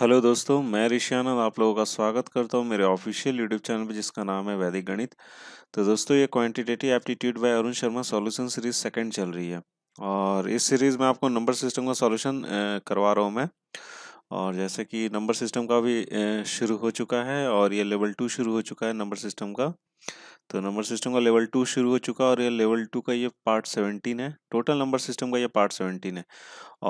Hello दोस्तों मैं ऋषि आनंद आप लोगों का स्वागत करता हूं मेरे ऑफिशियल यूट्यूब चैनल पर जिसका नाम है वैदिक गणित तो दोस्तों ये quantitative aptitude by Arun Sharma solution series second चल रही है और इस सीरीज़ में आपको नंबर सिस्टम का सॉल्यूशन करवा रहा हूँ मैं और जैसे कि नंबर सिस्टम का भी शुरू हो चुका है और ये लेवल टू शुरू हो चुका है नंबर सिस्टम का तो नंबर सिस्टम का लेवल टू शुरू हो चुका है और ये लेवल टू का ये पार्ट सेवेंटीन है टोटल नंबर सिस्टम का ये पार्ट सेवेंटीन है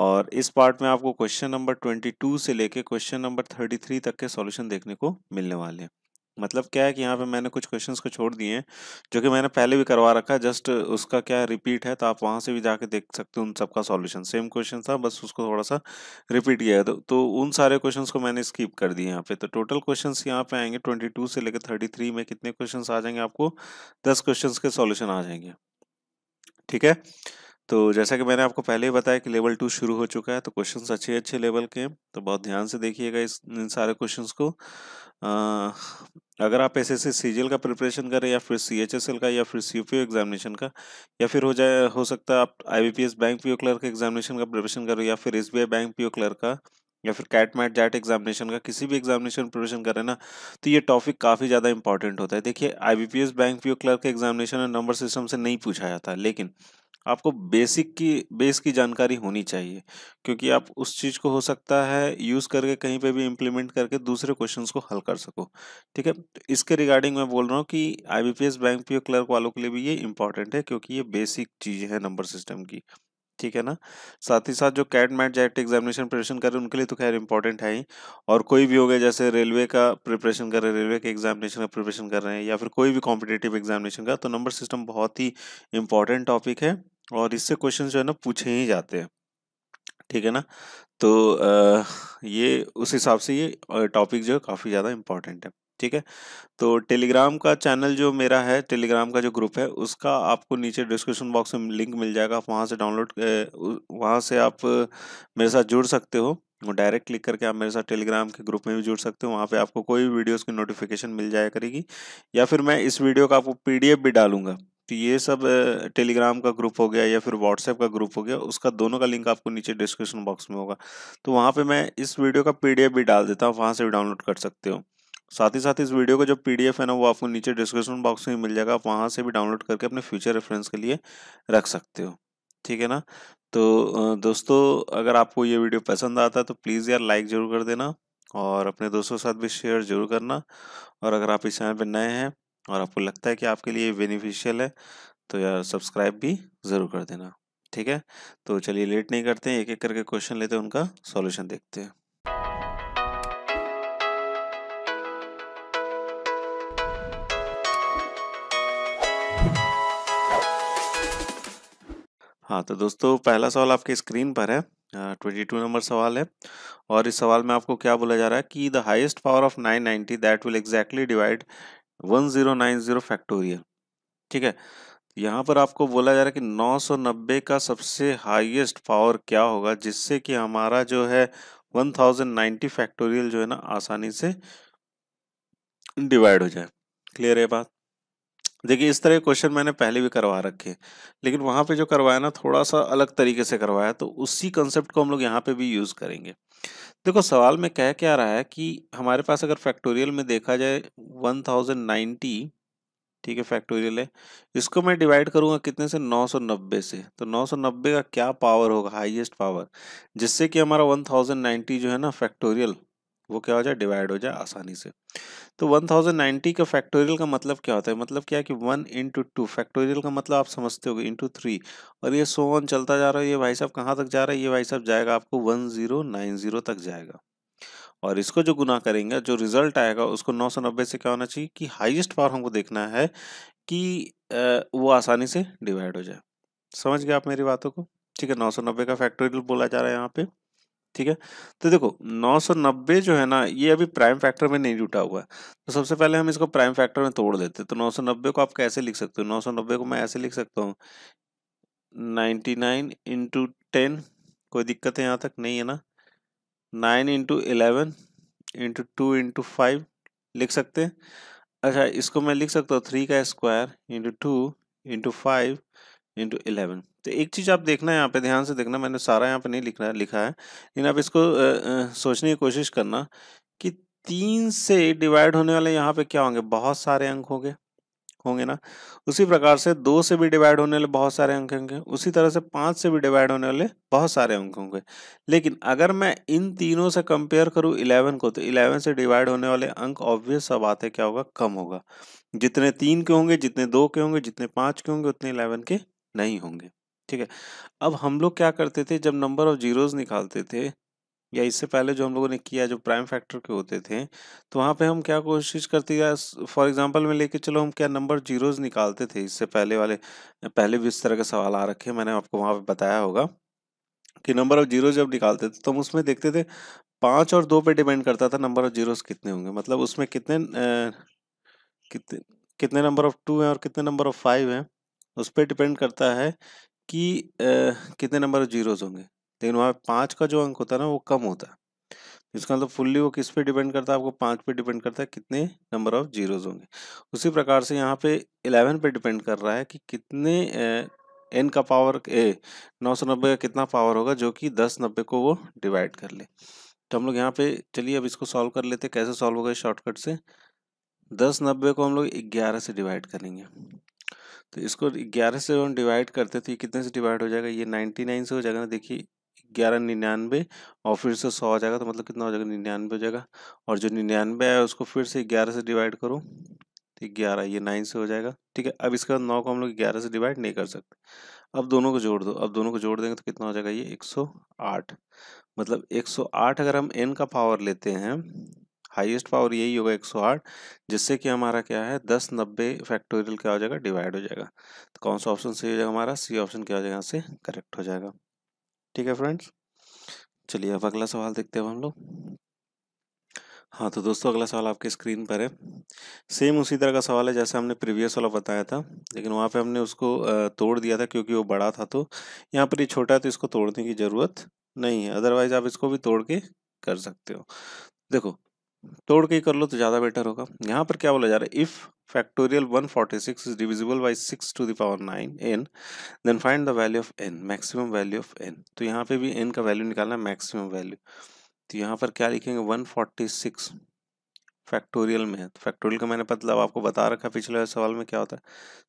और इस पार्ट में आपको क्वेश्चन नंबर ट्वेंटी टू से लेके क्वेश्चन नंबर थर्टी थ्री तक के सॉल्यूशन देखने को मिलने वाले हैं मतलब क्या है कि यहाँ पे मैंने कुछ क्वेश्चंस को छोड़ दिए हैं जो कि मैंने पहले भी करवा रखा है जस्ट उसका क्या रिपीट है तो आप वहाँ से भी जाके देख सकते हो उन सबका सॉल्यूशन सेम क्वेश्चन था बस उसको थोड़ा सा रिपीट किया है तो, तो उन सारे क्वेश्चन को मैंने स्कीप कर दिए यहाँ पे तो टोटल क्वेश्चन यहाँ पे आएंगे ट्वेंटी से लेकर थर्टी में कितने क्वेश्चन आ जाएंगे आपको दस क्वेश्चन के सोल्यूशन आ जाएंगे ठीक है तो जैसा कि मैंने आपको पहले ही बताया कि लेवल टू शुरू हो चुका है तो क्वेश्चन अच्छे अच्छे लेवल के हैं तो बहुत ध्यान से देखिएगा इस इन सारे क्वेश्चन को आ, अगर आप एस एस सी का प्रिपरेशन करें या फिर सी एच एस एल का या फिर सी पी एग्जामिनेशन का या फिर हो जाए हो सकता है आप I B P S bank P O clerk examination का प्रिपरेशन करो या फिर S B I bank P O clerk का या फिर कैट मैट जैट एग्जामिनेशन का किसी भी एग्जामिनेशन प्रिपरेशन करें ना तो ये टॉपिक काफ़ी ज़्यादा इंपॉर्टेंट होता है देखिए I B P S bank P O clerk examination number system से नहीं पूछा जाता लेकिन आपको बेसिक की बेस की जानकारी होनी चाहिए क्योंकि आप उस चीज़ को हो सकता है यूज़ करके कहीं पे भी इम्प्लीमेंट करके दूसरे क्वेश्चंस को हल कर सको ठीक है तो इसके रिगार्डिंग मैं बोल रहा हूँ कि आईबीपीएस बैंक पीओ क्लर्क वालों के लिए भी ये इंपॉर्टेंट है क्योंकि ये बेसिक चीज़ है नंबर सिस्टम की ठीक है ना साथ ही साथ जो कैट मैट जैक्ट एग्जामिनेशन प्रिपरेशन कर रहे हैं उनके लिए तो खैर इंपॉर्टेंट है ही और कोई भी हो गया जैसे रेलवे का प्रिपरेशन कर रहे हैं रेलवे के एग्जामिनेशन का प्रिपरेशन कर रहे हैं या फिर कोई भी कॉम्पिटेटिव एग्जामिनेशन का तो नंबर सिस्टम बहुत ही इंपॉर्टेंट टॉपिक है और इससे क्वेश्चन जो है ना पूछे ही जाते हैं ठीक है ना तो आ, ये उस हिसाब से ये टॉपिक जो है काफ़ी ज़्यादा इंपॉर्टेंट है ठीक है तो टेलीग्राम का चैनल जो मेरा है टेलीग्राम का जो ग्रुप है उसका आपको नीचे डिस्क्रिप्शन बॉक्स में लिंक मिल जाएगा आप वहाँ से डाउनलोड वहाँ से आप मेरे साथ जुड़ सकते हो डायरेक्ट क्लिक करके आप मेरे साथ टेलीग्राम के ग्रुप में भी जुड़ सकते हो वहाँ पे आपको कोई भी वीडियोज़ की नोटिफिकेशन मिल जाया करेगी या फिर मैं इस वीडियो का आपको पी भी डालूंगा तो ये सब टेलीग्राम का ग्रुप हो गया या फिर व्हाट्सएप का ग्रुप हो गया उसका दोनों का लिंक आपको नीचे डिस्क्रिप्शन बॉक्स में होगा तो वहाँ पर मैं इस वीडियो का पी भी डाल देता हूँ वहाँ से भी डाउनलोड कर सकते हो साथ ही साथ इस वीडियो का जो पीडीएफ है ना वो आपको नीचे डिस्क्रिप्शन बॉक्स में मिल जाएगा आप वहाँ से भी डाउनलोड करके अपने फ्यूचर रेफरेंस के लिए रख सकते हो ठीक है ना तो दोस्तों अगर आपको ये वीडियो पसंद आता है तो प्लीज़ यार लाइक ज़रूर कर देना और अपने दोस्तों के साथ भी शेयर जरूर करना और अगर आप इस चैनल पर नए हैं और आपको लगता है कि आपके लिए बेनिफिशियल है तो यार सब्सक्राइब भी ज़रूर कर देना ठीक है तो चलिए लेट नहीं करते हैं एक एक करके क्वेश्चन लेते हैं उनका सॉल्यूशन देखते हैं हाँ तो दोस्तों पहला सवाल आपके स्क्रीन पर है ट्वेंटी टू नंबर सवाल है और इस सवाल में आपको क्या बोला जा रहा है कि the highest power of nine ninety that will exactly divide one zero nine zero factorial ठीक है यहाँ पर आपको बोला जा रहा है कि नौ सौ नब्बे का सबसे हाइएस्ट पावर क्या होगा जिससे कि हमारा जो है वन थाउजेंड नाइन्टी फैक्टोरियल जो है ना आसानी से डिवाइड हो जाए क्लियर है बात देखिए इस तरह के क्वेश्चन मैंने पहले भी करवा रखे लेकिन वहाँ पे जो करवाया ना थोड़ा सा अलग तरीके से करवाया तो उसी कंसेप्ट को हम लोग यहाँ पे भी यूज़ करेंगे देखो सवाल में कह क्या रहा है कि हमारे पास अगर फैक्टोरियल में देखा जाए 1090 ठीक है फैक्टोरियल है इसको मैं डिवाइड करूंगा कितने से नब्बे से तो नब्बे का क्या पावर होगा हाइएस्ट पावर जिससे कि हमारा नाइन्टी जो है ना फैक्टोरियल वो क्या हो जाए डिवाइड हो जाए आसानी से तो 1090 का फैक्टोरियल का मतलब क्या होता है मतलब क्या है कि वन इंटू टू फैक्टोरियल का मतलब आप समझते हो इंटू थ्री और ये सो ऑन चलता जा रहा है ये भाई साहब कहाँ तक जा रहा है ये भाई साहब जाएगा आपको ज़ीरो तक जाएगा और इसको जो गुना करेंगे जो रिजल्ट आएगा उसको नब्बे से क्या होना चाहिए कि हाइएस्ट पावर हमको देखना है कि वो आसानी से डिवाइड हो जाए समझ गए आप मेरी बातों को ठीक है नब्बे का फैक्टोरियल बोला जा रहा है यहाँ पे ठीक है तो देखो 990 जो है ना ये अभी प्राइम फैक्टर में नहीं जुटा हुआ है तो सबसे पहले हम इसको प्राइम फैक्टर में तोड़ देते तो 990 को आप कैसे लिख सकते हो 990 को मैं ऐसे लिख सकता हूँ 99 नाइन इंटू टेन कोई दिक्कत है यहाँ तक नहीं है ना nine into eleven into two into five लिख सकते हैं अच्छा इसको मैं लिख सकता हूँ थ्री का square into two into five into eleven तो एक चीज़ आप देखना यहाँ पे ध्यान से देखना मैंने सारा यहाँ पे नहीं लिखना लिखा है लेकिन आप इसको आ, आ, सोचने की कोशिश करना कि तीन से डिवाइड होने वाले यहाँ पे क्या होंगे बहुत सारे अंक होंगे होंगे ना उसी प्रकार से दो से भी डिवाइड होने वाले बहुत सारे अंक होंगे उसी तरह से पाँच से भी डिवाइड होने वाले बहुत सारे अंक होंगे लेकिन अगर मैं इन तीनों से कंपेयर करूँ इलेवन को तो इलेवन से डिवाइड होने वाले अंक ऑब्वियस सब आते क्या होगा कम होगा जितने तीन के होंगे जितने दो के होंगे जितने पाँच के होंगे उतने इलेवन के नहीं होंगे ठीक है अब हम लोग क्या करते थे जब नंबर ऑफ जीरोज़ निकालते थे या इससे पहले जो हम लोगों ने किया जो प्राइम फैक्टर के होते थे तो वहाँ पे हम क्या कोशिश करते थे फॉर एग्जांपल में लेके चलो हम क्या नंबर जीरोज़ निकालते थे इससे पहले वाले पहले भी इस तरह के सवाल आ रखे मैंने आपको वहाँ पे बताया होगा कि नंबर ऑफ जीरो जब निकालते थे तो हम उसमें देखते थे पाँच और दो पर डिपेंड करता था नंबर ऑफ जीरोज़ कितने होंगे मतलब उसमें कितने आ, कितने कितने नंबर ऑफ टू हैं और कितने नंबर ऑफ फाइव हैं उस पर डिपेंड करता है कि आ, कितने नंबर जीरोज होंगे लेकिन वहाँ पाँच का जो अंक होता है ना वो कम होता है इसका मतलब तो फुल्ली वो किस पे डिपेंड करता है आपको पाँच पे डिपेंड करता है कितने नंबर ऑफ जीरोज होंगे उसी प्रकार से यहाँ पे इलेवन पे डिपेंड कर रहा है कि कितने एन का पावर ए नौ सौ नब्बे का कितना पावर होगा जो कि दस नब्बे को वो डिवाइड कर ले तो हम लोग यहाँ पे चलिए अब इसको सॉल्व कर लेते कैसे सॉल्व होगा शॉर्टकट से दस नब्बे को हम लोग ग्यारह से डिवाइड करेंगे तो इसको ग्यारह से हम डिवाइड करते तो ये कितने से डिवाइड हो जाएगा ये नाइन्टी नाइन से हो जाएगा ना देखिए ग्यारह निन्यानवे और फिर से सौ आ जाएगा तो मतलब कितना हो जाएगा निन्यानवे हो जाएगा और जो निन्यानवे आया उसको फिर से ग्यारह से डिवाइड करो तो ग्यारह ये नाइन से हो जाएगा ठीक है अब इसके बाद नौ को हम लोग ग्यारह से डिवाइड नहीं कर सकते अब दोनों को जोड़ दो अब दोनों को जोड़ देंगे तो कितना हो जाएगा ये एक सौ आठ मतलब एक सौ आठ अगर हम एन का पावर लेते हैं हाईएस्ट पावर यही होगा 108 जिससे कि हमारा क्या है दस नब्बे फैक्टोरियल क्या हो जाएगा डिवाइड हो जाएगा तो कौन सा ऑप्शन सही हो जाएगा हमारा सी ऑप्शन क्या हो जाएगा यहाँ से करेक्ट हो जाएगा ठीक है फ्रेंड्स चलिए अब अगला सवाल देखते हैं हम लोग हाँ तो दोस्तों अगला सवाल आपके स्क्रीन पर है सेम उसी तरह का सवाल है जैसे हमने प्रीवियस वाला बताया था लेकिन वहाँ पे हमने उसको तोड़ दिया था क्योंकि वो बड़ा था तो यहाँ पर ये छोटा है तो इसको तोड़ने की ज़रूरत नहीं है अदरवाइज आप इसको भी तोड़ के कर सकते हो देखो तोड़ के ही कर लो तो ज़्यादा बेटर होगा यहाँ पर क्या बोला जा रहा है if factorial 146 is divisible by 6 to the power nine N then find the value of N maximum value of N तो यहाँ पे भी एन का वैल्यू निकालना है मैक्सिमम वैल्यू तो यहाँ पर क्या लिखेंगे 146 फैक्टोरियल में है तो फैक्टोरियल का मैंने मतलब आपको बता रखा है पिछले सवाल में क्या होता है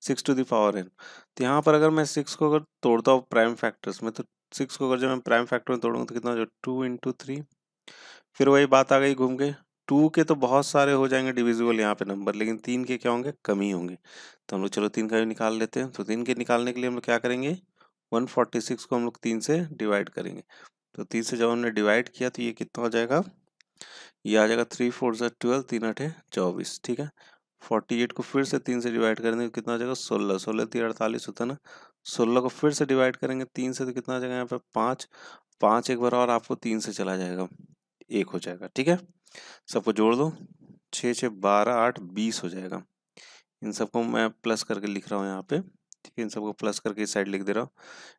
सिक्स टू दावर एन तो यहाँ पर अगर मैं सिक्स को अगर तोड़ता हूँ प्राइम फैक्टर्स में तो सिक्स को अगर जब मैं प्राइम फैक्टर में तोड़ूंगा तो कितना टू इंटू थ्री फिर वही बात आ गई घूम के टू के तो बहुत सारे हो जाएंगे डिविजिबल यहाँ पे नंबर लेकिन तीन के क्या होंगे कम ही होंगे तो हम लोग चलो तीन का भी निकाल लेते हैं तो तीन के निकालने के लिए हम लोग क्या करेंगे 146 को हम लोग तीन से डिवाइड करेंगे तो तीन से जब हमने डिवाइड किया तो ये कितना हो जाएगा ये आ जाएगा थ्री फोर सा ट्वेल्व तीन अठे चौबीस ठीक है फोर्टी एट को फिर से तीन से डिवाइड करेंगे तो कितना हो जाएगा सोलह सोलह तीन अड़तालीस होता है ना सोलह को फिर से डिवाइड करेंगे तीन से तो कितना हो जाएगा यहाँ पे पाँच पाँच एक बार और आपको तीन से चला जाएगा एक हो जाएगा ठीक है सबको जोड़ दो छः छः बारह आठ बीस हो जाएगा इन सबको मैं प्लस करके लिख रहा हूँ यहाँ पे ठीक है इन सबको प्लस करके इस साइड लिख दे रहा हूँ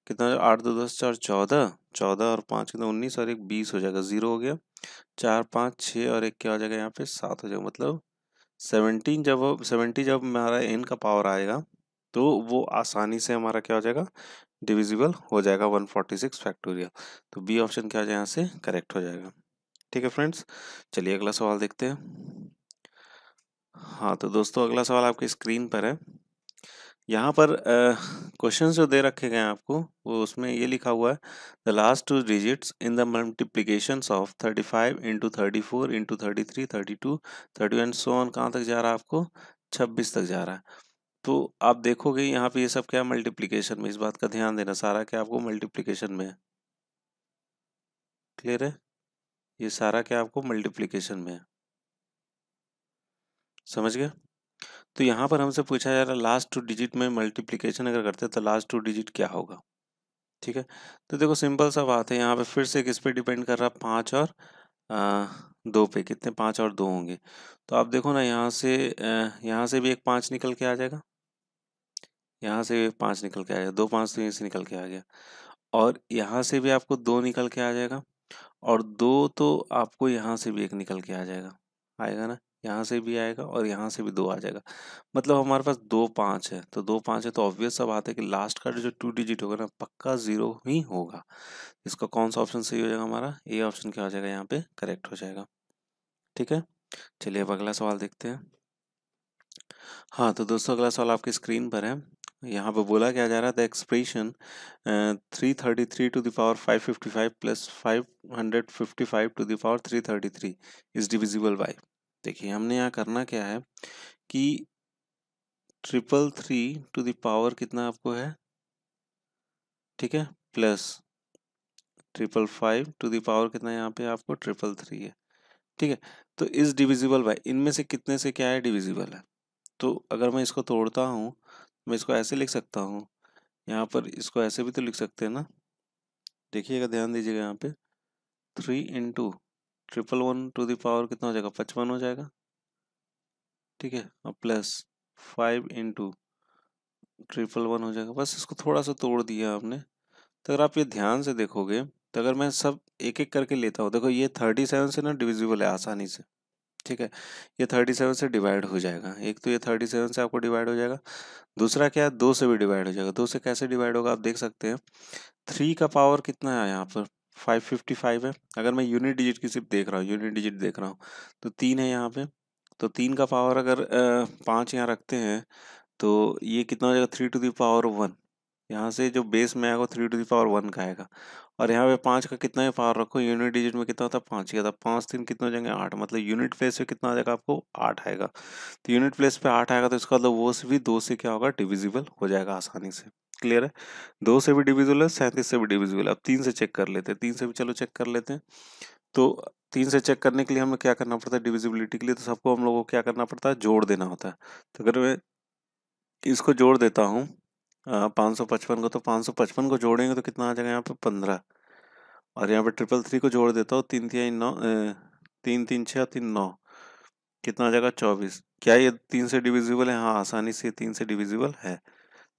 कितना आठ दो दस चार चौदह चौदह और पाँच कितना उन्नीस और एक बीस हो जाएगा ज़ीरो हो गया चार पाँच छः और एक क्या हो जाएगा यहाँ पे सात हो जाएगा मतलब सेवनटीन जब सेवेंटी जब हमारा एन का पावर आएगा तो वो आसानी से हमारा क्या हो जाएगा डिविजिबल हो जाएगा वन फोर्टी सिक्स फैक्टोरियल तो बी ऑप्शन क्या हो जाएगा यहाँ से करेक्ट हो जाएगा ठीक है फ्रेंड्स चलिए अगला सवाल देखते हैं हाँ तो दोस्तों अगला सवाल आपकी स्क्रीन पर है यहाँ पर क्वेश्चन जो दे रखे गए हैं आपको वो उसमें ये लिखा हुआ है the last two digits in the multiplication of thirty five into thirty four into thirty three thirty two thirty one so one कहाँ तक जा रहा है आपको छब्बीस तक जा रहा है तो आप देखोगे यहाँ पे ये सब क्या मल्टीप्लीकेशन में इस बात का ध्यान देना सारा क्या आपको मल्टीप्लीकेशन में है क्लियर है ये सारा क्या आपको मल्टीप्लीकेशन में है समझ गए तो यहाँ पर हमसे पूछा जा रहा है लास्ट टू डिजिट में मल्टीप्लीकेशन अगर करते हैं तो लास्ट टू डिजिट क्या होगा ठीक है तो देखो सिंपल सा बात है यहाँ पे फिर से किस पे डिपेंड कर रहा है पाँच और आ, दो पे कितने पाँच और दो होंगे तो आप देखो ना यहाँ से यहाँ से भी एक पाँच निकल के आ जाएगा यहाँ से भी पाँच निकल के आ जाएगा दो पाँच तो यहीं से निकल के आ गया और यहाँ से भी आपको दो निकल के आ जाएगा और दो तो आपको यहाँ से भी एक निकल के आ जाएगा आएगा ना यहाँ से भी आएगा और यहाँ से भी दो आ जाएगा मतलब हमारे पास दो पाँच है तो दो पाँच है तो ऑब्वियस सब आते है कि लास्ट का जो टू डिजिट होगा ना पक्का जीरो ही होगा इसका कौन सा ऑप्शन सही हो जाएगा हमारा ए ऑप्शन क्या हो जाएगा यहाँ पे करेक्ट हो जाएगा ठीक है चलिए अब अगला सवाल देखते हैं हाँ तो दोस्तों अगला सवाल आपकी स्क्रीन पर है यहाँ पे बोला क्या जा रहा था expression three thirty three to the power five fifty five plus five hundred fifty five to the power three thirty three is divisible by देखिए हमने यहाँ करना क्या है कि ट्रिपल थ्री टू दावर कितना आपको है ठीक है plus triple five to the power कितना यहाँ पे आपको ट्रिपल थ्री है ठीक है तो इज डिविजिबल बाय इनमें से कितने से क्या है डिविजिबल है तो अगर मैं इसको तोड़ता हूँ मैं इसको ऐसे लिख सकता हूँ यहाँ पर इसको ऐसे भी तो लिख सकते हैं ना देखिएगा ध्यान दीजिएगा यहाँ पे three into triple one to the power कितना हो जाएगा पचपन हो जाएगा ठीक है और plus five into triple one हो जाएगा बस इसको थोड़ा सा तोड़ दिया आपने तो अगर आप ये ध्यान से देखोगे तो अगर मैं सब एक एक करके लेता हूँ देखो ये थर्टी सेवन से ना डिविजिबल है आसानी से ठीक है ये थर्टी सेवन से डिवाइड हो जाएगा एक तो ये थर्टी सेवन से आपको डिवाइड हो जाएगा दूसरा क्या है दो से भी डिवाइड हो जाएगा दो से कैसे डिवाइड होगा आप देख सकते हैं थ्री का पावर कितना है यहाँ पर फाइव फिफ्टी फाइव है अगर मैं यूनिट डिजिट की सिर्फ देख रहा हूँ यूनिट डिजिट देख रहा हूँ तो तीन है यहाँ पे तो तीन का पावर अगर पाँच यहाँ रखते हैं तो ये कितना हो जाएगा थ्री टू दावर वन यहाँ से जो बेस में आएगा three to the power power one का आएगा और यहाँ पे पाँच का कितना ही पावर रखो यूनिट डिजिट में कितना होता है पाँच ही था पाँच तीन कितने हो जाएंगे आठ मतलब यूनिट प्लेस पे कितना आ जाएगा आपको आठ आएगा तो यूनिट प्लेस पे आठ आएगा तो इसका मतलब वो से भी दो से क्या होगा डिविजिबल हो जाएगा आसानी से क्लियर है दो से भी डिविजिबल है सैंतीस से भी डिविजिबल अब तीन से चेक कर लेते हैं तीन से भी चलो चेक कर लेते हैं तो तीन से चेक करने के लिए हमें क्या करना पड़ता है डिविजिबिलिटी के लिए तो सबको हम लोगों को क्या करना पड़ता है जोड़ देना होता है तो अगर मैं इसको जोड़ देता हूँ हाँ, पाँच सौ पचपन को तो पाँच सौ पचपन को जोड़ेंगे तो कितना आ जाएगा यहाँ पे पंद्रह और यहाँ पे ट्रिपल थ्री को जोड़ देता हूँ तीन तीन नौ तीन तीन छः तीन नौ कितना आ जाएगा चौबीस क्या ये तीन से डिविजिबल है हाँ आसानी से तीन से डिविजिबल है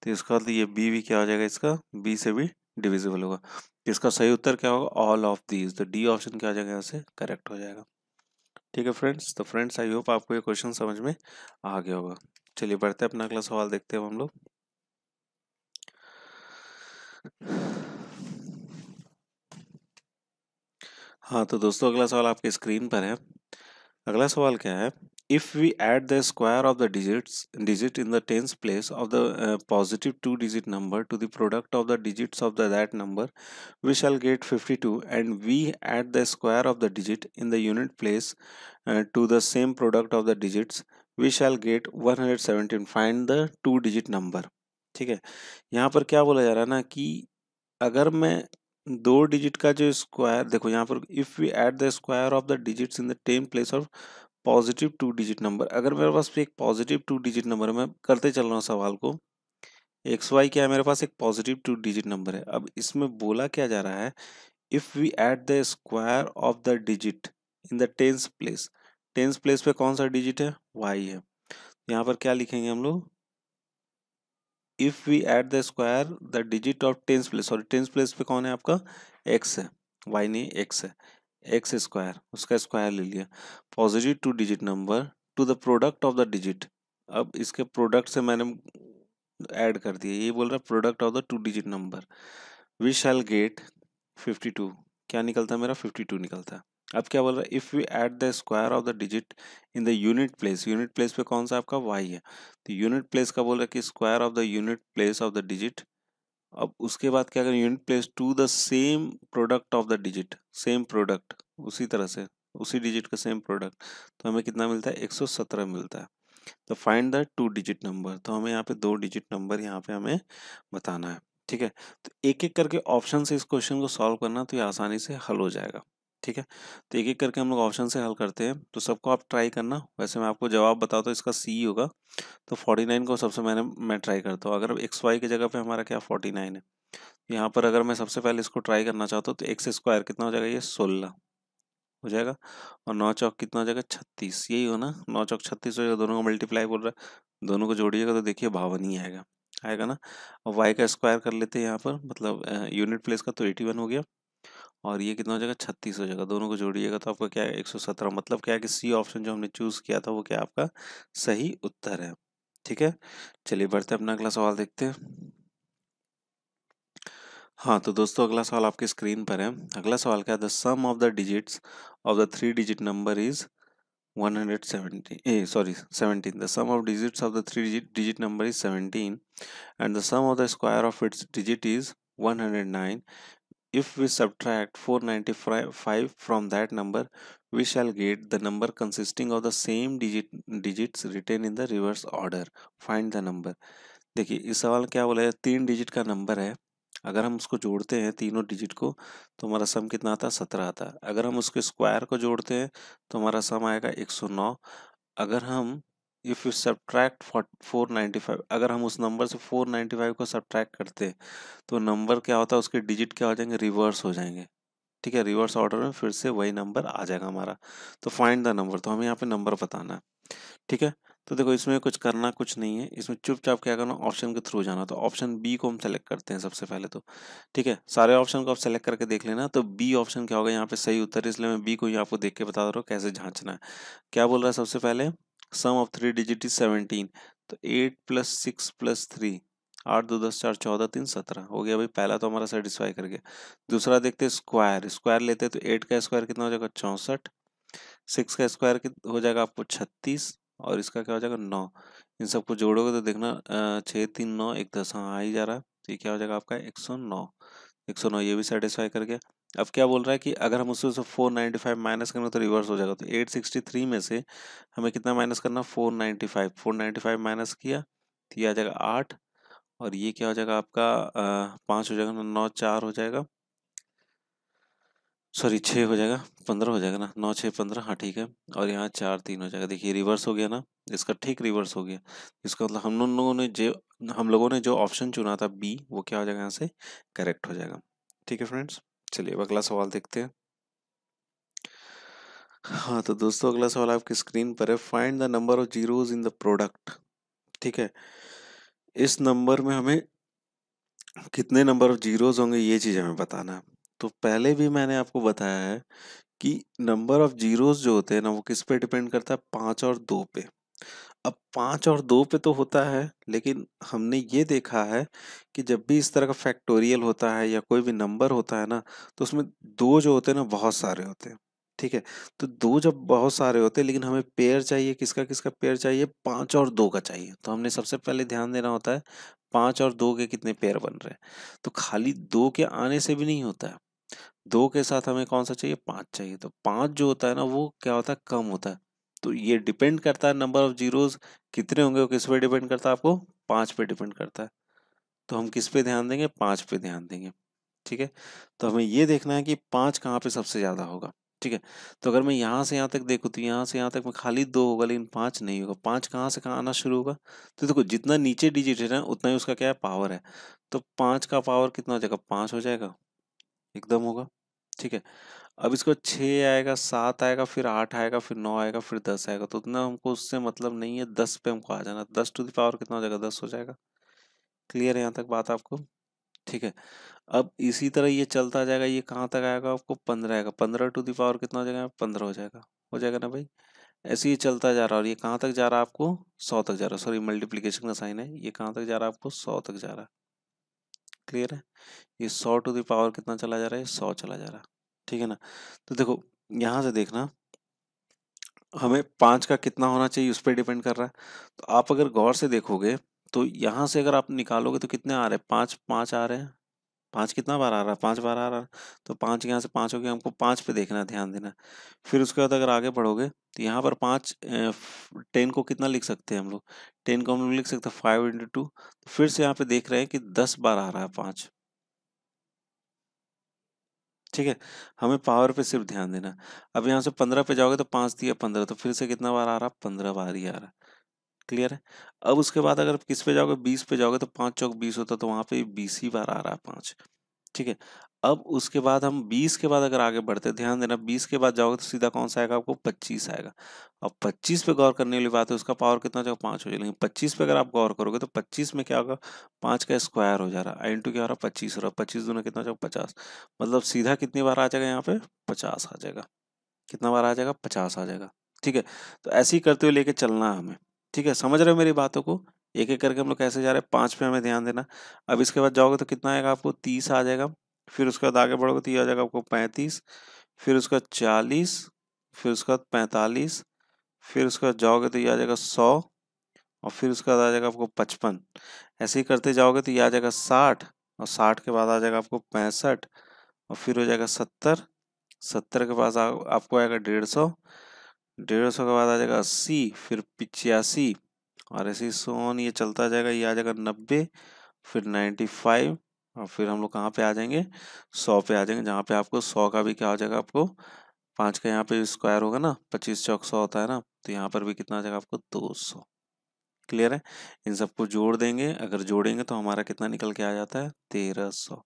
तो इसका तो ये बी भी क्या हो जाएगा इसका बी से भी डिविजिबल होगा इसका सही उत्तर क्या होगा ऑल ऑफ दीज तो डी ऑप्शन क्या हो जाएगा यहाँ से करेक्ट हो जाएगा ठीक है फ्रेंड्स तो फ्रेंड्स आई होप आपको ये क्वेश्चन समझ में आ गया होगा चलिए बढ़ते हैं अपना अगला सवाल देखते हैं हम लोग हाँ तो दोस्तों अगला सवाल आपके स्क्रीन पर है अगला सवाल क्या है if we add the square of the digits digit in the tens place of the positive two digit number to the product of the digit of the that number we shall get fifty two and we add the square of the digit in the unit place to the same product of the digit we shall get one hundred seventeen find the two digit number ठीक है यहाँ पर क्या बोला जा रहा है ना कि अगर मैं दो डिजिट का जो स्क्वायर देखो यहाँ पर if we add the square of the digits in the tens place of positive two digit number अगर मेरे पास एक पॉजिटिव टू डिजिट नंबर है मैं करते चल रहा हूँ सवाल को एक्स वाई क्या है मेरे पास एक पॉजिटिव टू डिजिट नंबर है अब इसमें बोला क्या जा रहा है if we add the square of the digit in the tens place tens place पे कौन सा डिजिट है वाई है यहाँ पर क्या लिखेंगे हम लोग if we add the square the digit of tens place sorry tens place पे कौन है आपका एक्स है वाई नहीं एक्स है एक्स स्क्वायर उसका स्क्वायर ले लिया positive two digit number to the product of the digit अब इसके प्रोडक्ट से मैंने ऐड कर दिया ये बोल रहा है product of the two digit number we shall get fifty two क्या निकलता है मेरा टू निकलता है अब क्या बोल रहा है if you add the square of the digit in the unit place unit place पे कौन सा आपका वाई है तो यूनिट प्लेस का बोल रहा है कि square of the unit place of the digit अब उसके बाद क्या करें unit place to the same product of the digit same product उसी तरह से उसी डिजिट का सेम प्रोडक्ट तो हमें कितना मिलता है सत्रह मिलता है तो find the two digit number तो हमें यहाँ पे दो डिजिट नंबर यहाँ पे हमें बताना है ठीक है तो एक एक करके ऑप्शन से इस क्वेश्चन को सॉल्व करना तो ये आसानी से हल हो जाएगा ठीक है तो एक एक करके हम लोग ऑप्शन से हल करते हैं तो सबको आप ट्राई करना वैसे मैं आपको जवाब बताऊँ तो इसका सी होगा तो फोर्टी नाइन को सबसे मैंने मैं ट्राई करता हूँ अगर एक्स वाई की जगह पे हमारा क्या फोर्टी नाइन है तो यहाँ पर अगर मैं सबसे पहले इसको ट्राई करना चाहता हूँ तो एक्स स्क्वायर कितना हो जाएगा ये सोलह हो जाएगा और नौ चौक कितना हो जाएगा छत्तीस यही हो ना नौ चौक छत्तीस हो जाएगा दोनों को मल्टीप्लाई बोल रहा है दोनों को जोड़िएगा तो देखिए बावन ही आएगा आएगा ना और वाई का स्क्वायर कर लेते हैं यहाँ पर मतलब यूनिट प्लेस का तो एटी वन हो गया और ये कितना हो जाएगा छत्तीस हो जाएगा दोनों को जोड़िएगा तो आपका क्या है एक सौ सत्रह मतलब क्या है कि सी ऑप्शन जो हमने चूज़ किया था वो क्या आपका सही उत्तर है ठीक है चलिए बढ़ते अपना अगला सवाल देखते हैं हाँ तो दोस्तों अगला सवाल आपके स्क्रीन पर है अगला सवाल क्या है the sum of the digits of the three digit number is one hundred 170 eh, sorry 17 the sum of digits of the digit number is number and the sum of the square of its digit is one hundred nine if we subtract 495 from that number we shall get the number consisting of the same digit digits written in the reverse order find the number देखिए इस सवाल क्या बोला है तीन digit का number है अगर हम उसको जोड़ते हैं तीनों डिजिट को तो हमारा सम कितना आता है सत्रह आता है अगर हम उसके स्क्वायर को जोड़ते हैं तो हमारा सम आएगा एक सौ नौ अगर हम if you subtract four ninety five अगर हम उस नंबर से फोर नाइन्टी फाइव को सब्ट्रैक्ट करते तो नंबर क्या होता है उसके डिजिट क्या हो जाएंगे रिवर्स हो जाएंगे ठीक है रिवर्स ऑर्डर में फिर से वही नंबर आ जाएगा हमारा तो फाइंड द नंबर तो हमें यहाँ पे नंबर बताना है ठीक है तो देखो इसमें कुछ करना कुछ नहीं है इसमें चुपचाप क्या करना ऑप्शन के थ्रू जाना तो ऑप्शन बी को हम सेलेक्ट करते हैं सबसे पहले तो ठीक है सारे ऑप्शन को आप सेलेक्ट करके देख लेना तो बी ऑप्शन क्या होगा यहाँ पे सही उत्तर इसलिए मैं बी को ही आपको देख के बता रहा हूँ कैसे झांचना है क्या बोल रहा है सबसे पहले sum of three digit is seventeen तो eight plus six plus three आठ दो दस चार चौदह तीन सत्रह हो गया भाई पहला तो हमारा सेटिस्फाई कर गया दूसरा देखते हैं स्क्वायर स्क्वायर लेते तो एट का स्क्वायर कितना हो जाएगा चौंसठ सिक्स का स्क्वायर हो जाएगा आपको छत्तीस और इसका क्या हो जाएगा नौ इन सबको जोड़ोगे तो देखना छः तीन नौ एक दस हाँ आ ही जा रहा है तो ये क्या हो जाएगा आपका एक सौ नौ एक सौ नौ ये भी सेटिस्फाई कर गया अब क्या बोल रहा है कि अगर हम उससे उसे फोर नाइन्टी फाइव माइनस करेंगे तो रिवर्स हो जाएगा तो एट सिक्सटी थ्री में से हमें कितना माइनस करना four ninety five four ninety five minus किया तो ये आ जाएगा आठ और ये क्या हो जाएगा आपका पाँच हो जाएगा नौ चार हो जाएगा सॉरी छः हो जाएगा पंद्रह हो जाएगा ना नौ छः पंद्रह हाँ ठीक है और यहाँ चार तीन हो जाएगा देखिए रिवर्स हो गया ना इसका ठीक रिवर्स हो गया इसका मतलब हम लोगों ने जो हम लोगों ने जो ऑप्शन चुना था बी वो क्या हो जाएगा यहाँ से करेक्ट हो जाएगा ठीक है फ्रेंड्स चलिए अगला सवाल देखते हैं हाँ तो दोस्तों अगला सवाल आपकी स्क्रीन पर है find the number of zeros in the product ठीक है इस नंबर में हमें कितने नंबर ऑफ जीरोज होंगे ये चीज़ हमें बताना है तो पहले भी मैंने आपको बताया है कि नंबर ऑफ जीरोज जो होते हैं ना वो किस पे डिपेंड करता है पांच और दो पे अब पाँच और दो पे तो होता है, लेकिन हमने ये देखा है कि जब भी इस तरह का फैक्टोरियल होता है या कोई भी नंबर होता है ना, तो उसमें दो जो होते हैं ना बहुत सारे होते हैं, ठीक है? तो दो जब बहुत सारे होते हैं लेकिन हमें पेयर चाहिए किसका-किसका पेयर चाहिए पाँच और दो का चाहिए। तो हमने सबसे पहले ध्यान देना होता है पाँच और दो के कितने पेयर बन रहे हैं। तो खाली दो के आने से भी नहीं होता है, दो के साथ हमें कौन-सा चाहिए पाँच चाहिए। तो पाँच जो होता है ना वो क्या होता है कम होता है। तो ये डिपेंड करता है नंबर ऑफ जीरोज कितने होंगे वो किस पे डिपेंड करता है आपको पांच पे डिपेंड करता है तो हम किस पे ध्यान देंगे पांच पे ध्यान देंगे ठीक है तो हमें ये देखना है कि पांच कहाँ पे सबसे ज़्यादा होगा ठीक है तो अगर मैं यहाँ से यहाँ तक देखूँ तो यहाँ से यहाँ तक मैं खाली दो होगा लेकिन पाँच नहीं होगा पाँच कहाँ से कहाँ आना शुरू होगा तो देखो जितना नीचे डिजिट है ना उतना ही उसका क्या है पावर है तो पाँच का पावर कितना हो जाएगा पाँच हो जाएगा एकदम होगा ठीक है? अब इसको छः आएगा, सात आएगा, फिर आठ आएगा, फिर नौ आएगा, फिर दस आएगा, तो उतना हमको उससे मतलब नहीं है, दस पे हमको आ जाना, दस टू दावर कितना हो जाएगा? दस हो जाएगा। क्लियर है यहाँ तक बात आपको? ठीक है, अब इसी तरह ये चलता जाएगा, ये कहाँ तक आएगा आपको? पंद्रह आएगा, पंद्रह टू द पावर कितना हो जाएगा? पंद्रह हो जाएगा, हो जाएगा ना भाई? ऐसे ही चलता जा रहा है और ये कहाँ तक जा रहा है आपको? सौ तक जा रहा है, सॉरी मल्टीप्लीकेशन का साइन है, ये कहाँ तक जा रहा है आपको? सौ तक जा रहा है। क्लियर है ये सौ टू दावर कितना चला जा रहा है सौ चला जा रहा है ठीक है ना तो देखो यहाँ से देखना हमें पाँच का कितना होना चाहिए उस पर डिपेंड कर रहा है तो आप अगर गौर से देखोगे तो यहाँ से अगर आप निकालोगे तो कितने आ रहे हैं पाँच पाँच आ रहे हैं पाँच कितना बार आ रहा है पाँच बार आ रहा है तो पाँच यहाँ से पाँच हो गया हमको पाँच पे देखना ध्यान देना फिर उसके बाद अगर आगे बढ़ोगे तो यहाँ पर पाँच टेन को कितना लिख सकते हैं हम लोग टेन को हम लोग लिख सकते हैं फाइव इंटू टू तो फिर से यहाँ पे देख रहे हैं कि दस बार आ रहा है पाँच ठीक है हमें पावर पे सिर्फ ध्यान देना अब यहाँ से पंद्रह पे जाओगे तो पाँच दिया पंद्रह तो फिर से कितना बार आ रहा है पंद्रह बार ही आ रहा है क्लियर है अब उसके बाद अगर किस पे जाओगे बीस पे जाओगे तो पाँच चौक बीस होता तो वहाँ पे बीस ही बार आ रहा है पाँच ठीक है अब उसके बाद हम बीस के बाद अगर आगे बढ़ते ध्यान देना बीस के बाद जाओगे तो सीधा कौन सा आएगा आपको पच्चीस आएगा अब पच्चीस पे गौर करने वाली बात है उसका पावर कितना जाएगा पाँच हो जाएगा लेकिन पच्चीस पे अगर आप गौर करोगे तो पच्चीस में क्या होगा पाँच का स्क्वायर हो जा रहा है इंटू क्या हो रहा है पच्चीस हो रहा है पच्चीस दोनों कितना जाओ पचास मतलब सीधा कितनी बार आ जाएगा यहाँ पे पचास आ जाएगा कितना बार आ जाएगा पचास आ जाएगा ठीक है तो ऐसे ही करते हुए लेके चलना है हमें ठीक है समझ रहे हो मेरी बातों को एक एक करके हम लोग कैसे जा रहे हैं पाँच पे हमें ध्यान देना अब इसके बाद जाओगे तो कितना आएगा आपको तीस आ जाएगा फिर उसके बाद आगे बढ़ोगे तो ये आ जाएगा आपको पैंतीस फिर उसका चालीस फिर उसके बाद पैंतालीस फिर उसके बाद जाओगे तो ये आ जाएगा सौ और फिर उसके बाद आ जाएगा आपको पचपन ऐसे ही करते जाओगे तो ये आ जाएगा साठ और साठ के बाद आ जाएगा आपको पैंसठ और फिर हो जाएगा सत्तर सत्तर के पास आपको आएगा डेढ़ सौ डेढ़ सौ के बाद आ जाएगा अस्सी फिर पिचासी और ऐसे ही सोन ये चलता जाएगा ये आ जाएगा नब्बे फिर नाइन्टी फाइव और फिर हम लोग कहाँ पे आ जाएंगे सौ पे आ जाएंगे जहाँ पे आपको सौ का भी क्या हो जाएगा आपको पाँच का यहाँ पे स्क्वायर होगा ना पच्चीस चौक सौ होता है ना तो यहाँ पर भी कितना आ जाएगा आपको दो सौ क्लियर है इन सबको जोड़ देंगे अगर जोड़ेंगे तो हमारा कितना निकल के आ जाता है तेरह सौ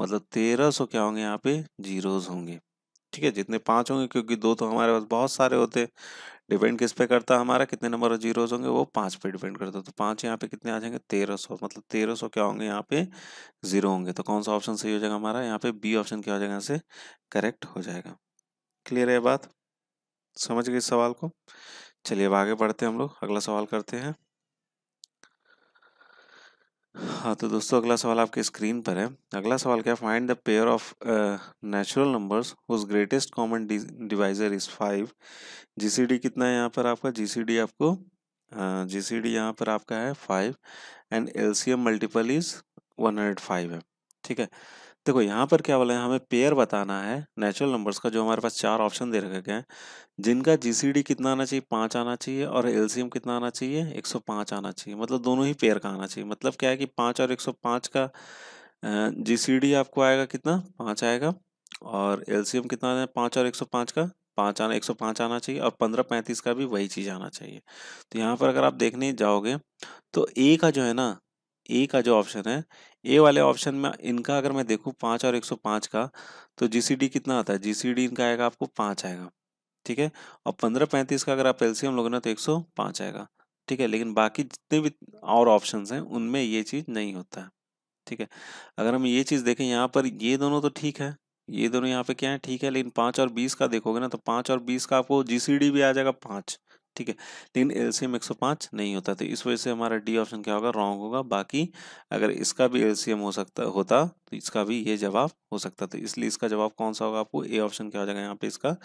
मतलब तेरह सौ क्या होंगे यहाँ पे जीरोज होंगे ठीक है जितने पाँच होंगे क्योंकि दो तो हमारे पास बहुत सारे होते डिपेंड किस पे करता है हमारा कितने नंबर ऑफ जीरोज होंगे वो पाँच पे डिपेंड करता है तो पाँच यहाँ पे कितने आ जाएंगे तेरह सौ मतलब तेरह सौ क्या होंगे यहाँ पे जीरो होंगे तो कौन सा ऑप्शन सही हो जाएगा हमारा यहाँ पे बी ऑप्शन क्या हो जाएगा यहाँ से करेक्ट हो जाएगा क्लियर है बात समझ गए इस सवाल को चलिए अब आगे बढ़ते हैं हम लोग अगला सवाल करते हैं हाँ तो दोस्तों अगला सवाल आपके स्क्रीन पर है अगला सवाल क्या find the pair of natural numbers whose greatest common divisor is five GCD कितना है यहाँ पर आपका जीसीडी आपको जीसीडी uh, यहाँ पर आपका है five and LCM multiple is one hundred five है ठीक है देखो यहाँ पर क्या बोला है हमें पेयर बताना है नेचुरल नंबर्स का जो हमारे पास चार ऑप्शन दे रखे गए हैं जिनका जीसीडी कितना आना चाहिए पाँच आना चाहिए और एलसीएम कितना आना चाहिए एक सौ पाँच आना चाहिए मतलब दोनों ही पेयर का आना चाहिए मतलब क्या है कि पाँच और एक सौ पाँच का जीसीडी आपको आएगा कितना पाँच आएगा और एलसीएम कितना आना है पाँच और पाँच का पाँच आना पाँच आना चाहिए और पंद्रह पैंतीस का भी वही चीज़ आना चाहिए तो यहाँ पर अगर आप देखने जाओगे तो ए का जो है ना ए का जो ऑप्शन है ए वाले ऑप्शन में इनका अगर मैं देखूँ पाँच और एक सौ पाँच का तो जी कितना आता है जी इनका आएगा आपको पाँच आएगा ठीक है और पंद्रह पैंतीस का अगर आप एल्सियम लोगे ना तो एक सौ पाँच आएगा ठीक है लेकिन बाकी जितने भी और ऑप्शन हैं उनमें ये चीज़ नहीं होता है ठीक है अगर हम ये चीज़ देखें यहाँ पर ये दोनों तो ठीक है ये दोनों यहाँ पे क्या है ठीक है लेकिन पाँच और बीस का देखोगे ना तो पाँच और बीस का आपको डी भी आ जाएगा पाँच ठीक है लेकिन एलसीएम 105 नहीं होता तो इस वजह से हमारा डी ऑप्शन क्या होगा रॉन्ग होगा बाकी अगर इसका भी एलसीएम हो सकता होता तो इसका भी ये जवाब हो सकता था तो इसलिए इसका जवाब कौन सा होगा आपको ए ऑप्शन क्या हो जाएगा यहाँ पे इसका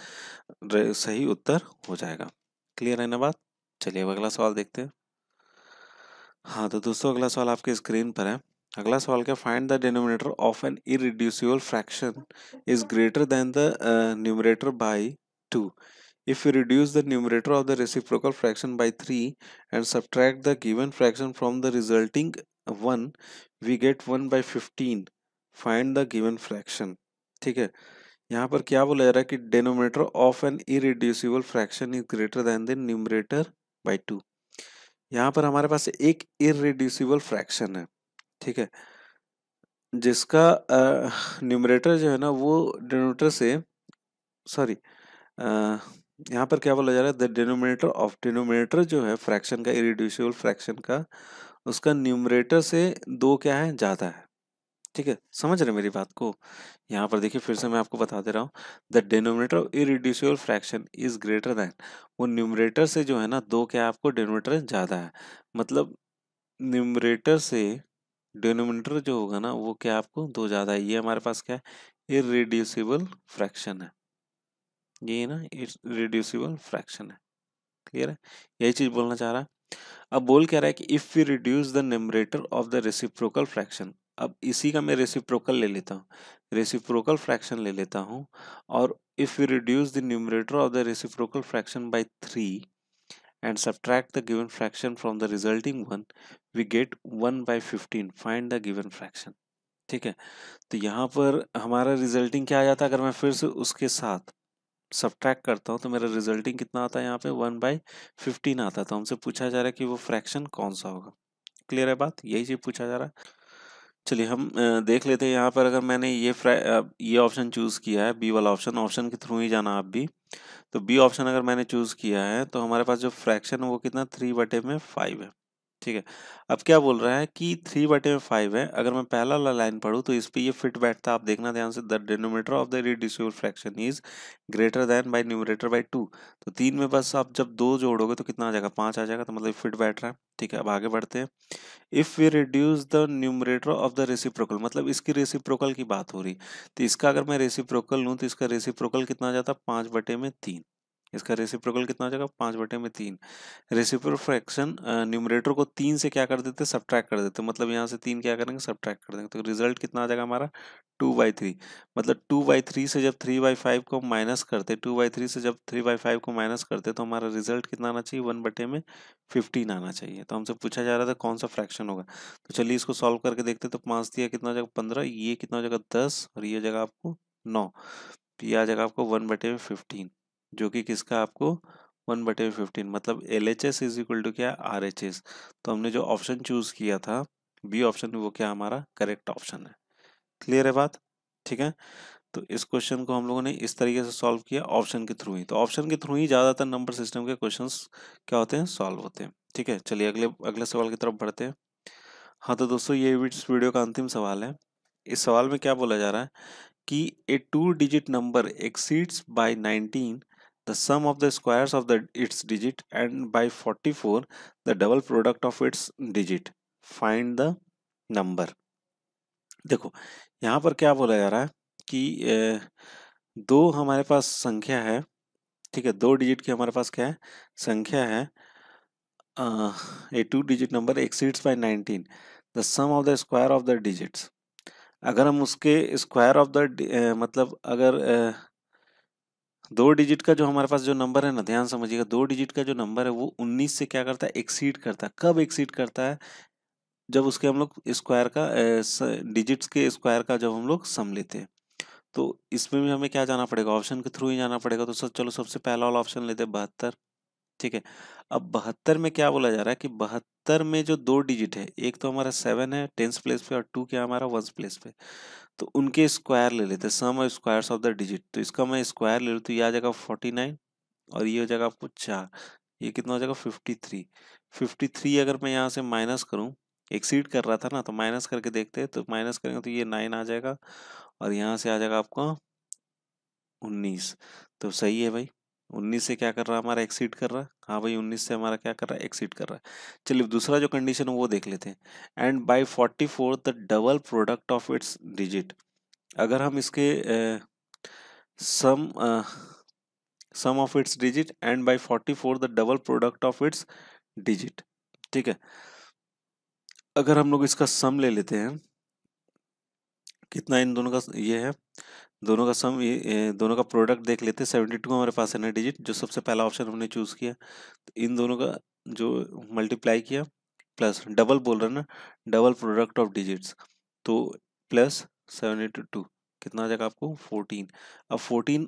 सही उत्तर हो जाएगा क्लियर है ना बात चलिए अब अगला सवाल देखते हैं हाँ तो दोस्तों अगला सवाल आपके स्क्रीन पर है अगला सवाल क्या find the denominator of an irreducible fraction is greater than the numerator by two If we reduce the numerator of the reciprocal fraction by 3 and subtract the given fraction from the resulting 1, we get 1 by 15. Find the given fraction. ठीक है यहाँ पर क्या बोला जा रहा है कि denominator of an irreducible fraction is greater than the numerator by 2 यहाँ पर हमारे पास एक irreducible fraction है ठीक है जिसका न्यूमरेटर जो है ना वो डेनोमिनेटर से सॉरी यहाँ पर क्या बोला जा रहा है द डिनोमिनेटर ऑफ डिनोमिनेटर जो है फ्रैक्शन का इरिड्यूसिबल फ्रैक्शन का उसका न्यूमरेटर से दो क्या है ज़्यादा है ठीक है समझ रहे मेरी बात को यहाँ पर देखिए फिर से मैं आपको बता दे रहा हूँ the denominator of irreducible fraction is greater than वो न्यूमरेटर से जो है ना दो क्या आपको डिनोमिनेटर ज़्यादा है मतलब न्यूमरेटर से डिनोमिनेटर जो होगा ना वो क्या आपको दो ज़्यादा है ये हमारे पास क्या है इरिड्यूसिबल फ्रैक्शन है ये ना रिड्यूसिबल फ्रैक्शन है क्लियर है यही चीज बोलना चाह रहा है अब बोल कह रहा है कि if you reduce the numerator of the reciprocal fraction अब इसी का मैं रेसिप्रोकल ले लेता हूँ रेसिप्रोकल फ्रैक्शन ले लेता हूँ और if you reduce the numerator of the reciprocal fraction by three and subtract the given fraction from the resulting one we get one by fifteen find the given fraction ठीक है तो यहाँ पर हमारा रिजल्टिंग क्या आ जाता है अगर मैं फिर से उसके साथ सब्ट्रैक्ट करता हूँ तो मेरा रिजल्टिंग कितना आता है यहाँ पे वन बाई फिफ्टीन आता है तो हमसे पूछा जा रहा है कि वो फ्रैक्शन कौन सा होगा क्लियर है बात यही चीज़ पूछा जा रहा है चलिए हम देख लेते हैं यहाँ पर अगर मैंने ये ये ऑप्शन चूज़ किया है बी वाला ऑप्शन ऑप्शन के थ्रू ही जाना आप भी तो बी ऑप्शन अगर मैंने चूज़ किया है तो हमारे पास जो फ्रैक्शन है वो कितना थ्री बटे में फाइव है ठीक है अब क्या बोल रहा है कि थ्री बटे में फाइव है अगर मैं पहला वाला लाइन पढ़ूँ तो इस पर ये फिट बैठता है आप देखना ध्यान से the denominator of the reducible fraction is greater than by numerator by two तो तीन में बस आप जब दो जोड़ोगे तो कितना आ जाएगा पाँच आ जाएगा तो मतलब फिट बैठ रहा है ठीक है अब आगे बढ़ते हैं if we reduce the numerator of the reciprocal मतलब इसकी रेसिप्रोकल की बात हो रही तो इसका अगर मैं रेसिप्रोकल लूँ तो इसका रेसिप्रोकल कितना आ जाता है पाँच बटे में तीन इसका रेसिप्रोकल कितना हो जाएगा पाँच बटे में तीन रेसिप्रो फ्रैक्शन न्यूमरेटर को तीन से क्या कर देते सब्ट्रैक्ट कर देते मतलब यहाँ से तीन क्या करेंगे सब्ट्रैक्ट कर देंगे तो रिजल्ट कितना आ जाएगा हमारा टू बाई थ्री मतलब टू बाई थ्री से जब थ्री बाई फाइव को माइनस करते टू बाई थ्री से जब थ्री बाई फाइव को माइनस करते तो हमारा रिजल्ट कितना आना चाहिए वन बटे में फिफ्टीन आना चाहिए तो हमसे पूछा जा रहा था कौन सा फ्रैक्शन होगा तो चलिए इसको सॉल्व करके देखते तो पाँच दिया कितना हो जाएगा पंद्रह ये कितना हो जाएगा दस और ये जगह आपको नौ तो ये आ जाएगा आपको वन बटे में फिफ्टीन जो कि किसका आपको वन बटे फिफ्टीन मतलब L H S is equal to क्या आर एच एस तो हमने जो ऑप्शन चूज किया था बी ऑप्शन वो क्या हमारा करेक्ट ऑप्शन है क्लियर है बात ठीक है तो इस क्वेश्चन को हम लोगों ने इस तरीके से सॉल्व किया ऑप्शन के थ्रू ही तो ऑप्शन के थ्रू ही ज़्यादातर नंबर सिस्टम के क्वेश्चन क्या होते हैं सॉल्व होते हैं ठीक है चलिए अगले अगले सवाल की तरफ बढ़ते हैं हाँ तो दोस्तों ये इस वीडियो का अंतिम सवाल है इस सवाल में क्या बोला जा रहा है कि a two digit number exceeds by nineteen the sum of the squares of the its digit and by 44 the double product of its digit find the number देखो यहाँ पर क्या बोला जा रहा है कि ए, दो हमारे पास संख्या है ठीक है दो डिजिट की हमारे पास क्या है संख्या है a two digit number exceeds by nineteen the sum of the square of the digits अगर हम उसके स्क्वायर ऑफ द मतलब अगर uh, दो डिजिट का जो हमारे पास जो नंबर है ना ध्यान समझिएगा दो डिजिट का जो नंबर है वो उन्नीस से क्या करता है एक्सीड करता है कब एक्सीड करता है जब उसके हम लोग स्क्वायर का डिजिट्स के स्क्वायर का जब हम लोग सम लेते हैं तो इसमें भी हमें क्या जाना पड़ेगा ऑप्शन के थ्रू ही जाना पड़ेगा तो सब चलो सबसे पहला वाला ऑप्शन लेते हैं बहत्तर ठीक है अब बहत्तर में क्या बोला जा रहा है कि बहत्तर में जो दो डिजिट है एक तो हमारा सेवन है टेंथ प्लेस पे और टू क्या हमारा वन प्लेस पे तो उनके स्क्वायर ले लेते हैं sum squares of the digit तो इसका मैं स्क्वायर ले लूँ तो ये आ जाएगा फोर्टी नाइन और ये हो जाएगा आपको चार ये कितना हो जाएगा फिफ्टी थ्री फिफ्टी थ्री अगर मैं यहाँ से माइनस करूँ एक्सीड कर रहा था ना तो माइनस करके देखते हैं तो माइनस करेंगे तो ये नाइन आ जाएगा और यहाँ से आ जाएगा आपका उन्नीस तो सही है भाई उन्नीस से क्या कर रहा है हमारा एक्सीड कर रहा है हाँ भाई उन्नीस से हमारा क्या कर रहा है एक्सीड कर रहा है चलिए दूसरा जो कंडीशन है वो देख लेते हैं and by forty four the double product of its digit अगर हम इसके sum sum of its digit and by forty four the double product of its digit ठीक है अगर हम लोग इसका सम ले लेते हैं कितना इन दोनों का ये है दोनों का सम ये दोनों का प्रोडक्ट देख लेते हैं सेवेंटी टू हमारे पास है ना डिजिट जो सबसे पहला ऑप्शन हमने चूज़ किया तो इन दोनों का जो मल्टीप्लाई किया प्लस डबल बोल रहे ना डबल प्रोडक्ट ऑफ डिजिट्स तो प्लस सेवेंटी टू कितना आ जाएगा आपको फोर्टीन अब फोर्टीन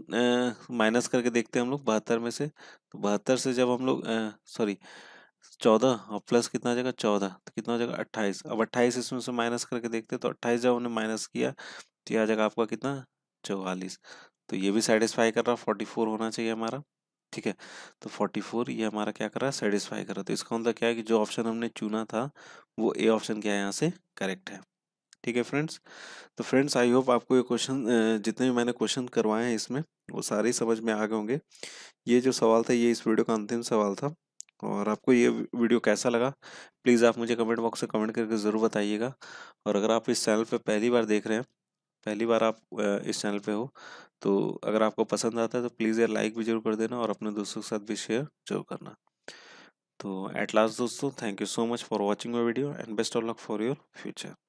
माइनस करके देखते हैं हम लोग बहत्तर में से तो बहत्तर से जब हम लोग सॉरी चौदह और प्लस कितना आ जाएगा चौदह तो कितना हो जाएगा अट्ठाईस अब अट्ठाईस इसमें से माइनस करके देखते हैं तो अट्ठाईस जब हमने माइनस किया तो यह आ जाएगा आपका कितना चौवालीस तो ये भी सेटिस्फाई कर रहा फोर्टी फोर होना चाहिए हमारा ठीक है तो फोर्टी फोर ये हमारा क्या कर रहा है सेटिस्फाई कर रहा है तो इसका मतलब क्या है कि जो ऑप्शन हमने चुना था वो ए ऑप्शन क्या है यहाँ से करेक्ट है ठीक है फ्रेंड्स तो फ्रेंड्स आई होप आपको ये क्वेश्चन जितने भी मैंने क्वेश्चन करवाए हैं इसमें वो सारे समझ में आ गए होंगे ये जो सवाल था ये इस वीडियो का अंतिम सवाल था और आपको ये वीडियो कैसा लगा प्लीज़ आप मुझे कमेंट बॉक्स से कमेंट करके ज़रूर बताइएगा और अगर आप इस चैनल पर पहली बार देख रहे हैं पहली बार आप इस चैनल पे हो, तो अगर आपको पसंद आता है तो प्लीज़ यार लाइक भी ज़रूर कर देना और अपने दोस्तों के साथ भी शेयर ज़रूर करना। तो एट लास्ट दोस्तों thank you so much for watching my video and best of luck for your future.